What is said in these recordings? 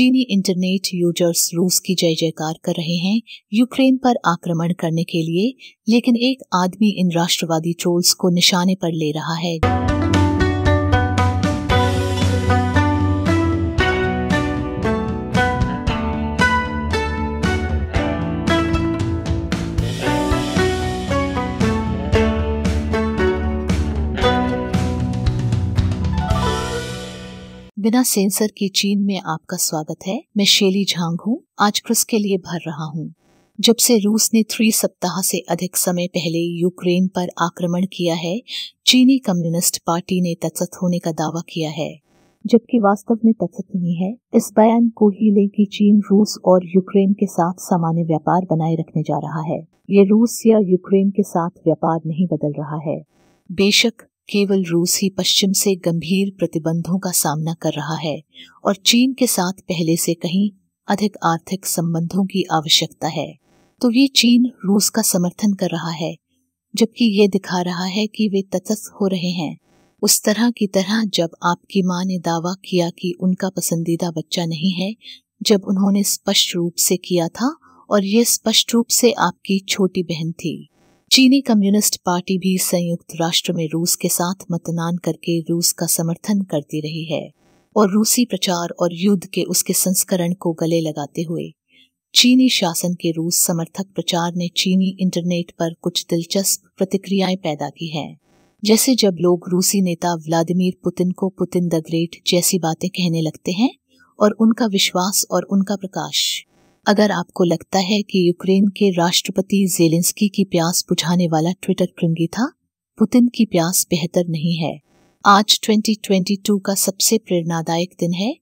चीनी internet users रूस की जय जयकार कर रहे हैं यूक्रेन पर आक्रमण करने के लिए लेकिन एक आदमी इन राष्ट्रवादी ट्रोल्स को निशाने पर ले रहा है बिना सेंसर की चीन में आपका स्वागत है मैं शेली झांग हूँ आज क्रिस के लिए भर रहा हूँ जब से रूस ने थ्री सप्ताह से अधिक समय पहले यूक्रेन पर आक्रमण किया है चीनी कम्युनिस्ट पार्टी ने तत्सत होने का दावा किया है जबकि वास्तव में तथ्य नहीं है इस बयान को ही ले कि चीन रूस और यूक्रेन के साथ सामान्य व्यापार बनाए रखने जा रहा है ये रूस या यूक्रेन के साथ व्यापार नहीं बदल रहा है बेशक केवल रूस ही पश्चिम से गंभीर प्रतिबंधों का सामना कर रहा है और चीन के साथ पहले से कहीं अधिक आर्थिक संबंधों की आवश्यकता है तो ये चीन रूस का समर्थन कर रहा है जबकि ये दिखा रहा है कि वे तटस्थ हो रहे हैं उस तरह की तरह जब आपकी माँ ने दावा किया कि उनका पसंदीदा बच्चा नहीं है जब उन्होंने स्पष्ट रूप से किया था और ये स्पष्ट रूप से आपकी छोटी बहन थी चीनी कम्युनिस्ट पार्टी भी संयुक्त राष्ट्र में रूस के साथ मतदान करके रूस का समर्थन करती रही है और रूसी प्रचार और युद्ध के उसके संस्करण को गले लगाते हुए चीनी शासन के रूस समर्थक प्रचार ने चीनी इंटरनेट पर कुछ दिलचस्प प्रतिक्रियाएं पैदा की हैं जैसे जब लोग रूसी नेता व्लादिमीर पुतिन को पुतिन द ग्रेट जैसी बातें कहने लगते हैं और उनका विश्वास और उनका प्रकाश अगर आपको लगता है कि यूक्रेन के राष्ट्रपति जेलेंस्की की प्यास बुझाने वाला ट्विटर कृंगी था पुतिन की प्यास बेहतर नहीं है आज 2022 का सबसे प्रेरणादायक दिन है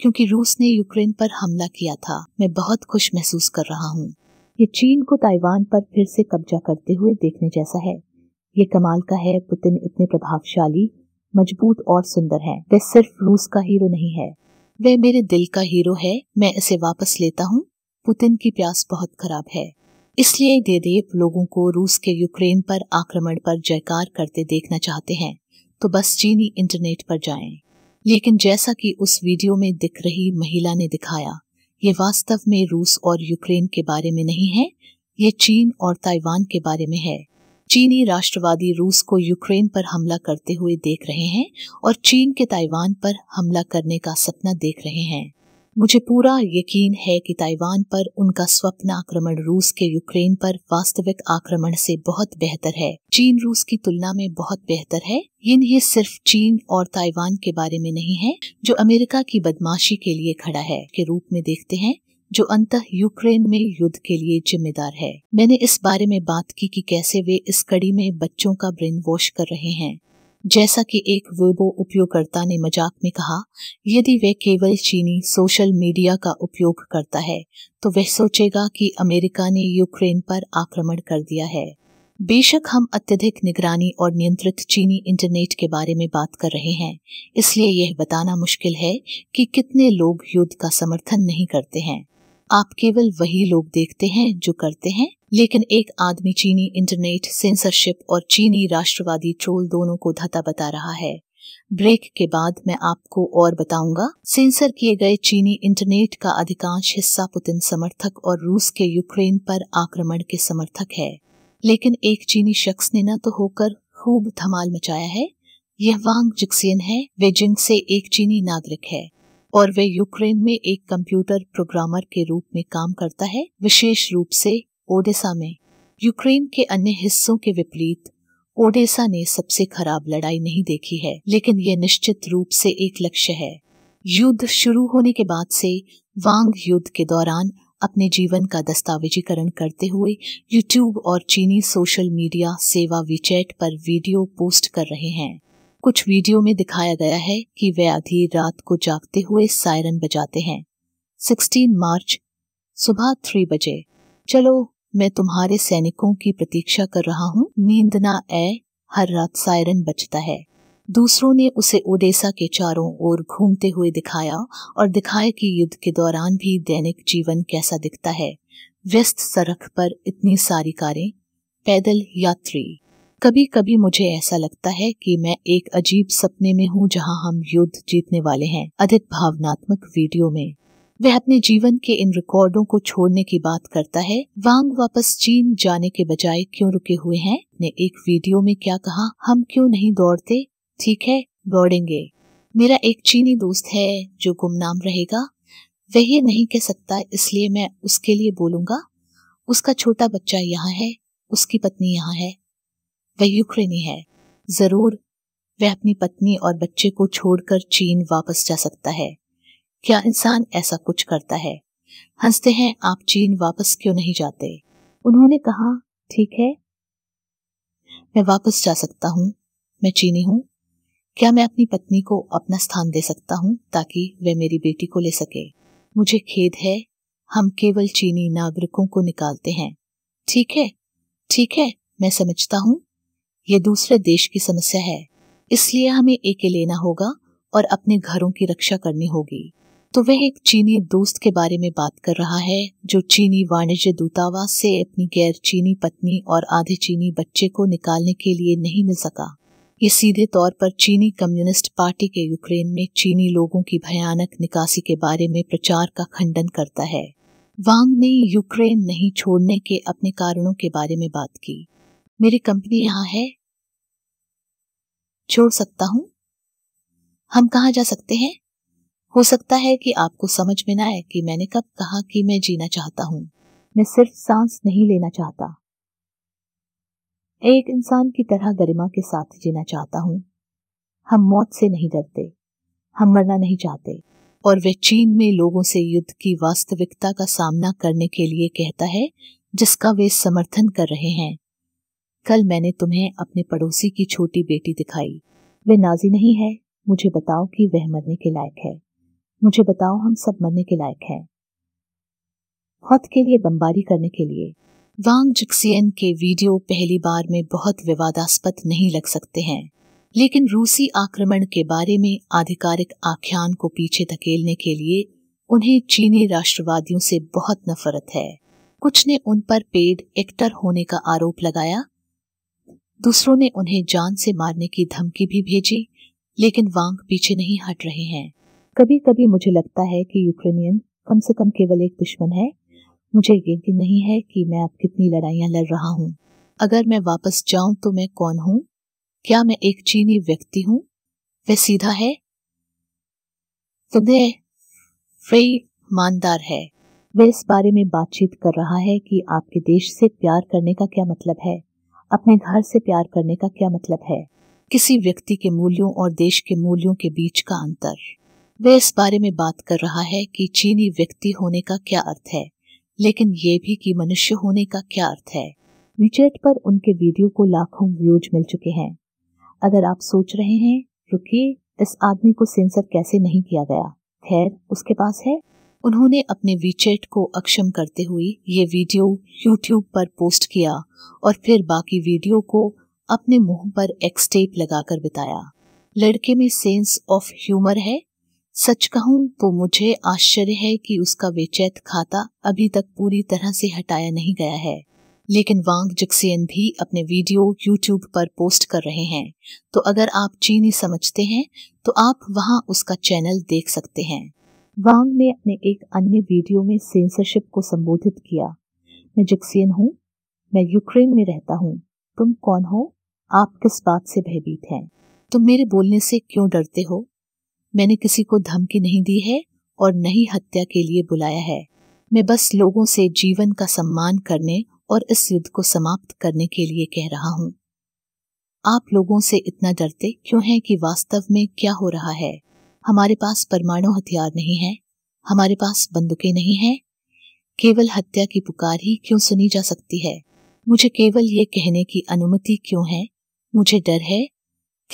क्योंकि रूस ने यूक्रेन पर हमला किया था मैं बहुत खुश महसूस कर रहा हूँ ये चीन को ताइवान पर फिर से कब्जा करते हुए देखने जैसा है ये कमाल का है पुतिन इतने प्रभावशाली मजबूत और सुंदर है वह सिर्फ रूस का हीरो नहीं है वह मेरे दिल का हीरो है मैं इसे वापस लेता हूँ पुतिन की प्यास बहुत खराब है इसलिए देदेव लोगों को रूस के यूक्रेन पर आक्रमण पर जयकार करते देखना चाहते हैं तो बस चीनी इंटरनेट पर जाएं। लेकिन जैसा कि उस वीडियो में दिख रही महिला ने दिखाया ये वास्तव में रूस और यूक्रेन के बारे में नहीं है ये चीन और ताइवान के बारे में है चीनी राष्ट्रवादी रूस को यूक्रेन पर हमला करते हुए देख रहे हैं और चीन के ताइवान पर हमला करने का सपना देख रहे हैं मुझे पूरा यकीन है कि ताइवान पर उनका स्वप्न आक्रमण रूस के यूक्रेन पर वास्तविक आक्रमण से बहुत बेहतर है चीन रूस की तुलना में बहुत बेहतर है ये ये सिर्फ चीन और ताइवान के बारे में नहीं है जो अमेरिका की बदमाशी के लिए खड़ा है के रूप में देखते हैं जो अंत यूक्रेन में युद्ध के लिए जिम्मेदार है मैंने इस बारे में बात की कि कैसे वे इस कड़ी में बच्चों का ब्रेन वॉश कर रहे हैं जैसा कि एक वेबो उपयोगकर्ता ने मजाक में कहा यदि वह केवल चीनी सोशल मीडिया का उपयोग करता है तो वह सोचेगा कि अमेरिका ने यूक्रेन पर आक्रमण कर दिया है बेशक हम अत्यधिक निगरानी और नियंत्रित चीनी इंटरनेट के बारे में बात कर रहे हैं इसलिए यह बताना मुश्किल है कि कितने लोग युद्ध का समर्थन नहीं करते हैं आप केवल वही लोग देखते हैं जो करते हैं लेकिन एक आदमी चीनी इंटरनेट सेंसरशिप और चीनी राष्ट्रवादी ट्रोल दोनों को धता बता रहा है ब्रेक के बाद मैं आपको और बताऊंगा सेंसर किए गए चीनी इंटरनेट का अधिकांश हिस्सा पुतिन समर्थक और रूस के यूक्रेन पर आक्रमण के समर्थक है लेकिन एक चीनी शख्स ने न तो होकर खूब धमाल मचाया है यह वांग जिक्सियन है वे जिंग से एक चीनी नागरिक है और वे यूक्रेन में एक कंप्यूटर प्रोग्रामर के रूप में काम करता है विशेष रूप से ओडेसा में यूक्रेन के अन्य हिस्सों के विपरीत ओडेसा ने सबसे खराब लड़ाई नहीं देखी है लेकिन यह निश्चित रूप से एक लक्ष्य है युद्ध शुरू होने के बाद से वांग युद्ध के दौरान अपने जीवन का दस्तावेजीकरण करते हुए यूट्यूब और चीनी सोशल मीडिया सेवा वीचैट पर वीडियो पोस्ट कर रहे हैं कुछ वीडियो में दिखाया गया है कि वे आधी रात को जागते हुए सायरन बजाते हैं 16 मार्च सुबह 3 बजे चलो मैं तुम्हारे सैनिकों की प्रतीक्षा कर रहा हूँ नींद ना ऐ हर रात सायरन बचता है दूसरों ने उसे ओडेसा के चारों ओर घूमते हुए दिखाया और दिखाया कि युद्ध के दौरान भी दैनिक जीवन कैसा दिखता है व्यस्त सड़क पर इतनी सारी कारें पैदल यात्री कभी कभी मुझे ऐसा लगता है कि मैं एक अजीब सपने में हूँ जहाँ हम युद्ध जीतने वाले हैं अधिक भावनात्मक वीडियो में वह अपने जीवन के इन रिकॉर्डों को छोड़ने की बात करता है वांग वापस चीन जाने के बजाय क्यों रुके हुए हैं ने एक वीडियो में क्या कहा हम क्यों नहीं दौड़ते ठीक है दौड़ेंगे मेरा एक चीनी दोस्त है जो गुमनाम रहेगा वह ये नहीं कह सकता इसलिए मैं उसके लिए बोलूंगा उसका छोटा बच्चा यहाँ है उसकी पत्नी यहाँ है वह यूक्रेनी है जरूर वह अपनी पत्नी और बच्चे को छोड़कर चीन वापस जा सकता है क्या इंसान ऐसा कुछ करता है हंसते हैं आप चीन वापस क्यों नहीं जाते उन्होंने कहा ठीक है मैं वापस जा सकता हूँ मैं चीनी हूँ क्या मैं अपनी पत्नी को अपना स्थान दे सकता हूँ ताकि वह मेरी बेटी को ले सके मुझे खेद है हम केवल चीनी नागरिकों को निकालते हैं ठीक है ठीक है मैं समझता हूँ यह दूसरे देश की समस्या है इसलिए हमें एके लेना होगा और अपने घरों की रक्षा करनी होगी तो वह एक चीनी दोस्त के बारे में बात कर रहा है जो चीनी वाणिज्य दूतावास से अपनी गैर चीनी पत्नी और आधे चीनी बच्चे को निकालने के लिए नहीं मिल सका ये सीधे तौर पर चीनी कम्युनिस्ट पार्टी के यूक्रेन में चीनी लोगों की भयानक निकासी के बारे में प्रचार का खंडन करता है वांग ने यूक्रेन नहीं छोड़ने के अपने कारणों के बारे में बात की मेरी कंपनी यहाँ है छोड़ सकता हूँ हम कहाँ जा सकते हैं हो सकता है कि आपको समझ में ना आए कि मैंने कब कहा कि मैं जीना चाहता हूं मैं सिर्फ सांस नहीं लेना चाहता एक इंसान की तरह गरिमा के साथ जीना चाहता हूं हम मौत से नहीं डरते हम मरना नहीं चाहते और वे चीन में लोगों से युद्ध की वास्तविकता का सामना करने के लिए कहता है जिसका वे समर्थन कर रहे हैं कल मैंने तुम्हें अपने पड़ोसी की छोटी बेटी दिखाई वे नाजी नहीं है मुझे बताओ कि वह मरने के लायक है मुझे बताओ हम सब मरने के लायक हैं हद के लिए बमबारी करने के लिए वांग जिक्सियन के वीडियो पहली बार में बहुत विवादास्पद नहीं लग सकते हैं लेकिन रूसी आक्रमण के बारे में आधिकारिक आख्यान को पीछे धकेलने के लिए उन्हें चीनी राष्ट्रवादियों से बहुत नफरत है कुछ ने उन पर पेड एक्टर होने का आरोप लगाया दूसरों ने उन्हें जान से मारने की धमकी भी भेजी लेकिन वांग पीछे नहीं हट रहे हैं कभी कभी मुझे लगता है कि यूक्रेनियन कम से कम केवल एक दुश्मन है मुझे यकीन नहीं है कि मैं अब कितनी लड़ाइयाँ लड़ रहा हूँ अगर मैं वापस जाऊँ तो मैं कौन हूँ क्या मैं एक चीनी व्यक्ति हूँ वह सीधा है तुम्हें फ्री ईमानदार है वह इस बारे में बातचीत कर रहा है कि आपके देश से प्यार करने का क्या मतलब है अपने घर से प्यार करने का क्या मतलब है किसी व्यक्ति के मूल्यों और देश के मूल्यों के बीच का अंतर वह इस बारे में बात कर रहा है कि चीनी व्यक्ति होने का क्या अर्थ है लेकिन ये भी कि मनुष्य होने का क्या अर्थ है विचैट पर उनके वीडियो को लाखों व्यूज मिल चुके हैं अगर आप सोच रहे हैं रुकिए इस आदमी को सेंसर कैसे नहीं किया गया खैर उसके पास है उन्होंने अपने वीचैट को अक्षम करते हुए ये वीडियो यूट्यूब पर पोस्ट किया और फिर बाकी वीडियो को अपने मुंह पर एक्सटेप लगाकर बिताया लड़के में सेंस ऑफ ह्यूमर है सच कहूं तो मुझे आश्चर्य है कि उसका वेचैत खाता अभी तक पूरी तरह से हटाया नहीं गया है लेकिन वांग जक्सियन भी अपने वीडियो यूट्यूब पर पोस्ट कर रहे हैं तो अगर आप चीनी समझते हैं तो आप वहां उसका चैनल देख सकते हैं वांग ने अपने एक अन्य वीडियो में सेंसरशिप को संबोधित किया मैं जक्सियन हूँ मैं यूक्रेन में रहता हूँ तुम कौन हो आप किस बात से भयभीत हैं तुम मेरे बोलने से क्यों डरते हो मैंने किसी को धमकी नहीं दी है और ही हत्या के लिए बुलाया है मैं बस लोगों से जीवन का सम्मान करने और इस युद्ध को समाप्त करने के लिए कह रहा हूँ आप लोगों से इतना डरते क्यों हैं कि वास्तव में क्या हो रहा है हमारे पास परमाणु हथियार नहीं है हमारे पास बंदूकें नहीं हैं केवल हत्या की पुकार ही क्यों सुनी जा सकती है मुझे केवल ये कहने की अनुमति क्यों है मुझे डर है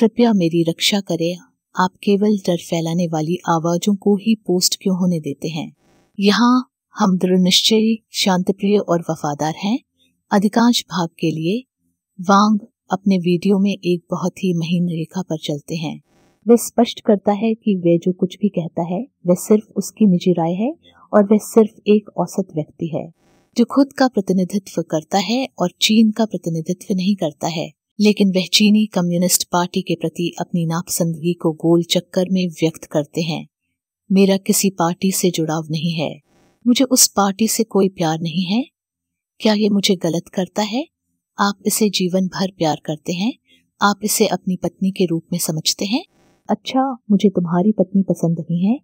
कृपया मेरी रक्षा करें आप केवल डर फैलाने वाली आवाजों को ही पोस्ट क्यों होने देते हैं यहाँ हम दृढ़ निश्चयी शांतिप्रिय और वफादार हैं अधिकांश भाग के लिए वांग अपने वीडियो में एक बहुत ही महीन रेखा पर चलते हैं वह स्पष्ट करता है कि वह जो कुछ भी कहता है वह सिर्फ उसकी निजी राय है और वह सिर्फ एक औसत व्यक्ति है जो खुद का प्रतिनिधित्व करता है और चीन का प्रतिनिधित्व नहीं करता है लेकिन वह चीनी कम्युनिस्ट पार्टी के प्रति अपनी नापसंदगी को गोल चक्कर में व्यक्त करते हैं मेरा किसी पार्टी से जुड़ाव नहीं है मुझे उस पार्टी से कोई प्यार नहीं है क्या ये मुझे गलत करता है आप इसे जीवन भर प्यार करते हैं आप इसे अपनी पत्नी के रूप में समझते हैं अच्छा मुझे तुम्हारी पत्नी पसंद नहीं है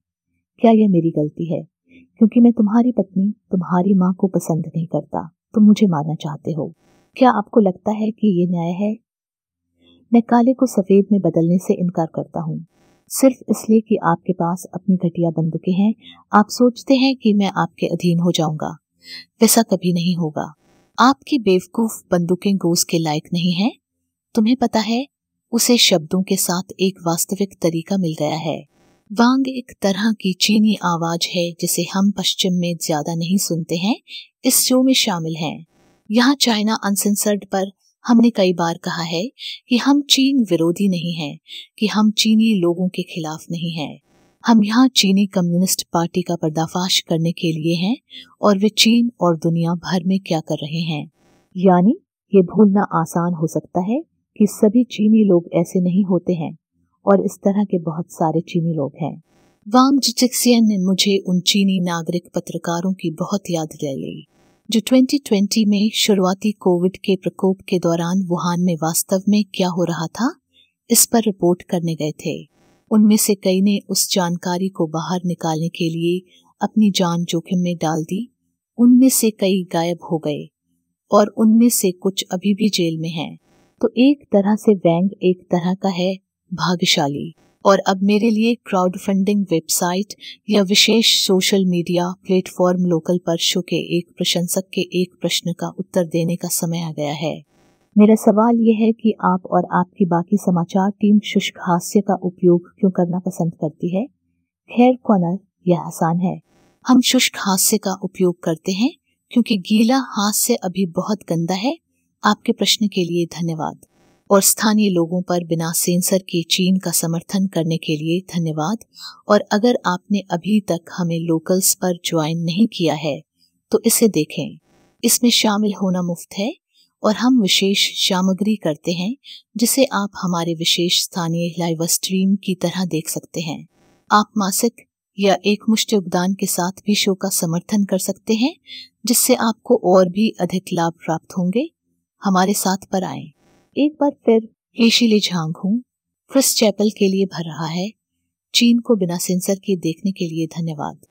क्या यह मेरी गलती है क्योंकि मैं तुम्हारी पत्नी तुम्हारी माँ को पसंद नहीं करता तुम मुझे मारना चाहते हो क्या आपको लगता है कि ये न्याय है मैं काले को सफेद में बदलने से इनकार करता हूँ सिर्फ इसलिए कि आपके पास अपनी घटिया बंदूकें हैं आप सोचते हैं कि मैं आपके अधीन हो जाऊंगा वैसा कभी नहीं होगा आपकी बेवकूफ बंदूकें गोस के लायक नहीं हैं तुम्हें पता है उसे शब्दों के साथ एक वास्तविक तरीका मिल गया है वांग एक तरह की चीनी आवाज है जिसे हम पश्चिम में ज्यादा नहीं सुनते हैं इस शो में शामिल हैं यहाँ चाइना अनसेंसर्ड पर हमने कई बार कहा है कि हम चीन विरोधी नहीं हैं कि हम चीनी लोगों के खिलाफ नहीं हैं हम यहाँ चीनी कम्युनिस्ट पार्टी का पर्दाफाश करने के लिए हैं और वे चीन और दुनिया भर में क्या कर रहे हैं यानी ये भूलना आसान हो सकता है कि सभी चीनी लोग ऐसे नहीं होते हैं और इस तरह के बहुत सारे चीनी लोग हैं वांग जिचिक्सियन ने मुझे उन चीनी नागरिक पत्रकारों की बहुत याद दिलाई जो 2020 में शुरुआती कोविड के प्रकोप के दौरान वुहान में वास्तव में क्या हो रहा था इस पर रिपोर्ट करने गए थे उनमें से कई ने उस जानकारी को बाहर निकालने के लिए अपनी जान जोखिम में डाल दी उनमें से कई गायब हो गए और उनमें से कुछ अभी भी जेल में हैं। तो एक तरह से वैंग एक तरह का है भाग्यशाली और अब मेरे लिए क्राउड फंडिंग वेबसाइट या विशेष सोशल मीडिया प्लेटफॉर्म लोकल पर शो के एक प्रशंसक के एक प्रश्न का उत्तर देने का समय आ गया है मेरा सवाल यह है कि आप और आपकी बाकी समाचार टीम शुष्क हास्य का उपयोग क्यों करना पसंद करती है खैर कॉनर यह आसान है हम शुष्क हास्य का उपयोग करते हैं क्योंकि गीला हास्य अभी बहुत गंदा है आपके प्रश्न के लिए धन्यवाद और स्थानीय लोगों पर बिना सेंसर के चीन का समर्थन करने के लिए धन्यवाद और अगर आपने अभी तक हमें लोकल्स पर ज्वाइन नहीं किया है तो इसे देखें इसमें शामिल होना मुफ्त है और हम विशेष सामग्री करते हैं जिसे आप हमारे विशेष स्थानीय लाइव स्ट्रीम की तरह देख सकते हैं आप मासिक या एक मुश्त योगदान के साथ भी शो का समर्थन कर सकते हैं जिससे आपको और भी अधिक लाभ प्राप्त होंगे हमारे साथ पर आएं एक बार फिर एशिले झांग हूँ क्रिस चैपल के लिए भर रहा है चीन को बिना सेंसर के देखने के लिए धन्यवाद